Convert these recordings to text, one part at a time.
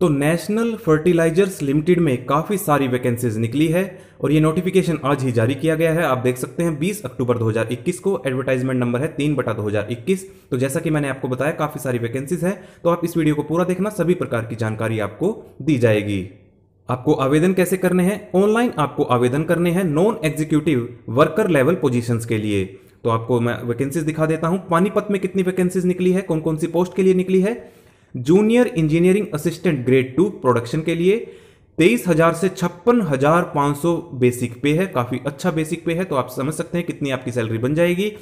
तो national fertilisers limited में काफ़ी सारी वैकेंसीज निकली है और ये नोटिफिकेशन आज ही जारी किया गया है आप देख सकते हैं 20 अक्टूबर 2021 को एडवर्टाइजमेंट नंबर है तीन बटा दो तो जैसा कि मैंने आपको बताया काफ़ी सारी वैकेंसीज हैं तो आप इस वीडियो को पूरा देखना सभी प्रकार की जानकारी आपको दी जाएगी आपको आवेदन कैसे करने हैं ऑनलाइन आपको आवेदन करने हैं non executive worker level positions के लिए तो आपको मैं वैकेंसीज दिखा देता हूं पानीपत में कितनी वैकेंसीज निकली है कौन कौन सी पोस्ट के लिए निकली है junior engineering assistant grade two production के लिए तेईस हजार से छप्पन हजार पांच सौ बेसिक पे है काफ़ी अच्छा बेसिक पे है तो आप समझ सकते हैं कितनी आपकी सैलरी बन जाएगी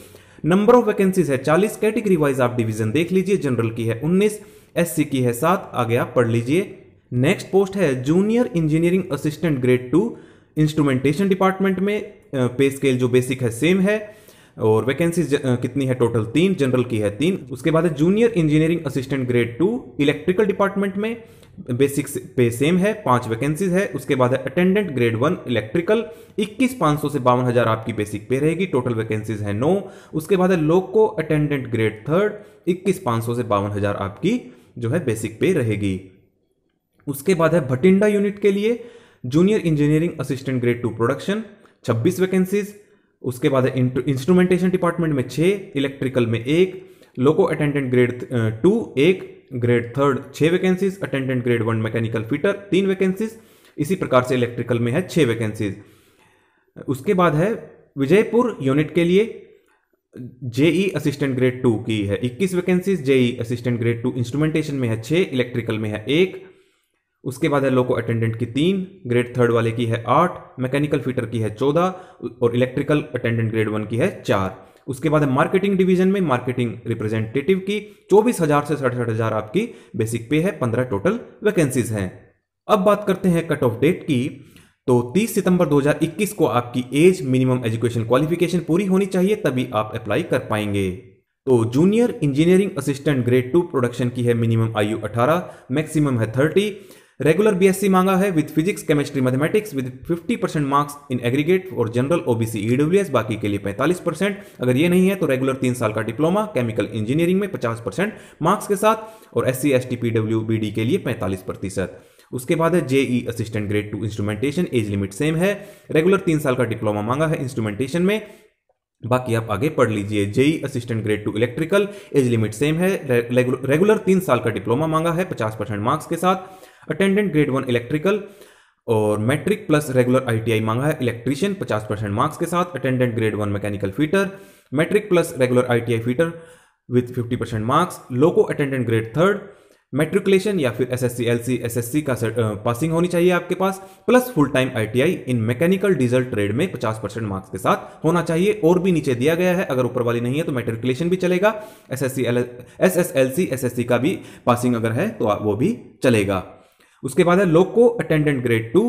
नंबर ऑफ वैकेंसीज है चालीस कैटेगरी वाइज आप डिवीजन देख लीजिए जनरल की है उन्नीस एससी की है सात आगे आप पढ़ लीजिए नेक्स्ट पोस्ट है junior engineering assistant grade two instrumentation department में पे स्केल जो बेसिक है सेम है और वैकेंसीज कितनी है टोटल तीन जनरल की है तीन उसके बाद है junior engineering assistant grade two electrical department में बेसिक पे सेम है पांच वैकेंसीज है उसके बाद है अटेंडेंट ग्रेड वन इलेक्ट्रिकल इक्कीस पांच सौ से बावन हज़ार आपकी बेसिक पे रहेगी टोटल वैकेंसीज है नो उसके बाद है लोको अटेंडेंट ग्रेड थर्ड इक्कीस पांच सौ से बावन हज़ार आपकी जो है बेसिक पे रहेगी उसके बाद है भटिंडा यूनिट के लिए junior engineering assistant grade two production छब्बीस वैकेंसीज़ उसके बाद इंस्ट्रूमेंटेशन डिपार्टमेंट में छः इलेक्ट्रिकल में एक लोको अटेंडेंट ग्रेड टू एक ग्रेड थर्ड छः vacancies attendant grade one mechanical fitter तीन वैकेंसीज इसी प्रकार से इलेक्ट्रिकल में है छः वैकेंसीज उसके बाद है विजयपुर यूनिट के लिए जेई असिस्टेंट ग्रेड टू की है 21 vacancies JE assistant grade two instrumentation में है छः इलेक्ट्रिकल में है एक उसके बाद है लोको अटेंडेंट की तीन ग्रेड थर्ड वाले की है आठ मैकेनिकल फिटर की है चौदह और इलेक्ट्रिकल अटेंडेंट ग्रेड वन की है चार उसके बाद है मार्केटिंग डिवीजन में मार्केटिंग रिप्रेजेंटेटिव की चौबीस हजार से सड़सठ हजार आपकी बेसिक पे है पंद्रह टोटल वैकेंसीज हैं अब बात करते हैं कट ऑफ डेट की तो 30 सितंबर 2021 को आपकी एज मिनिमम एजुकेशन क्वालिफिकेशन पूरी होनी चाहिए तभी आप अप्लाई कर पाएंगे तो junior engineering assistant grade two production की है मिनिमम आयु 18 मैक्सिमम है रेगुलर बीएससी मांगा है with physics chemistry mathematics with 50 percent marks in aggregate और जनरल ओबीसी ईडब्ल्यूएस बाकी के लिए 45 परसेंट अगर ये नहीं है तो रेगुलर तीन साल का डिप्लोमा केमिकल इंजीनियरिंग में 50 परसेंट मार्क्स के साथ और S C S T P W B D के लिए पैंतालीस प्रतिशत उसके बाद है JE assistant grade two instrumentation age limit same है रेगुलर तीन साल का डिप्लोमा मांगा है इंस्ट्रूमेंटेशन में बाकी आप आगे पढ़ लीजिए JE assistant grade two electrical age limit same है रेगुलर तीन साल का डिप्लोमा मांगा है पचास परसेंट मार्क्स के साथ अटेंडेंट ग्रेड वन इलेक्ट्रिकल और मैट्रिक प्लस रेगुलर आईटीआई मांगा है इलेक्ट्रीशियन 50 परसेंट मार्क्स के साथ attendant grade one mechanical fitter matric plus regular ITI fitter with 50 percent marks loco attendant grade third matriculation या फिर SSC LC SSC का passing होनी चाहिए आपके पास plus full time ITI in mechanical diesel trade में 50 परसेंट मार्क्स के साथ होना चाहिए और भी नीचे दिया गया है अगर ऊपर वाली नहीं है तो मेट्रिकुलेशन भी चलेगा एसएससी एसएसएलसी एसएससी का भी पासिंग अगर है तो वो भी चलेगा उसके बाद है लोग को attendant grade two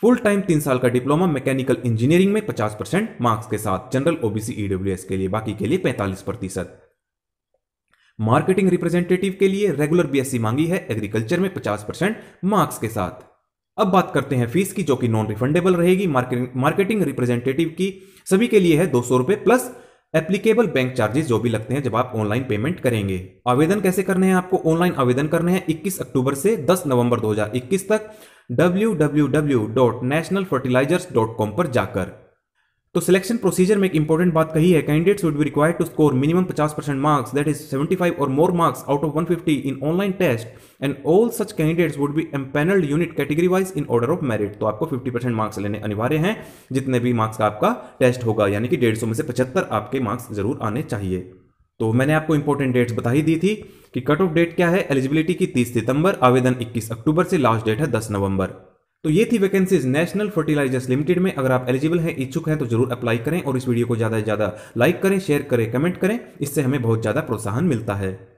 full time तीन साल का डिप्लोमा मैकेनिकल इंजीनियरिंग में 50 परसेंट मार्क्स के साथ जनरल ओबीसी ईडब्ल्यू के लिए बाकी के लिए 45 प्रतिशत मार्केटिंग रिप्रेजेंटेटिव के लिए रेगुलर बीएससी मांगी है एग्रीकल्चर में 50 परसेंट मार्क्स के साथ अब बात करते हैं फीस की जो कि नॉन रिफंडेबल रहेगी मार्केटिंग रिप्रेजेंटेटिव की सभी के लिए है दो सौ प्लस एप्लीकेबल बैंक चार्जेस जो भी लगते हैं जब आप ऑनलाइन पेमेंट करेंगे आवेदन कैसे करने हैं आपको ऑनलाइन आवेदन करने हैं 21 अक्टूबर से 10 नवंबर 2021 तक www.nationalfertilizers.com पर जाकर तो सिलेक्शन प्रोसीजर में एक इंपॉर्टेंट बात कही है candidates would be required to score minimum 50 percent marks that is 75 और more marks out of 150 in online test and all such candidates would be empanelled unit category wise in order of merit तो आपको 50 percent marks लेने अनिवार्य हैं जितने भी marks का आपका टेस्ट होगा यानी कि डेढ़ में से पचहत्तर आपके मार्क्स जरूर आने चाहिए तो मैंने आपको इंपॉर्टेंट डेट्स बताई दी थी कि कट ऑफ डेट क्या है एलिजिबिलिटी की 30 सितंबर आवेदन 21 अक्टूबर से लास्ट डेट है 10 नवंबर तो ये थी वैकेंसीज नेशनल फर्टिलाइजर्स लिमिटेड में अगर आप एलिजिबल हैं इच्छुक हैं तो जरूर अप्लाई करें और इस वीडियो को ज़्यादा से ज़्यादा लाइक करें शेयर करें कमेंट करें इससे हमें बहुत ज़्यादा प्रोत्साहन मिलता है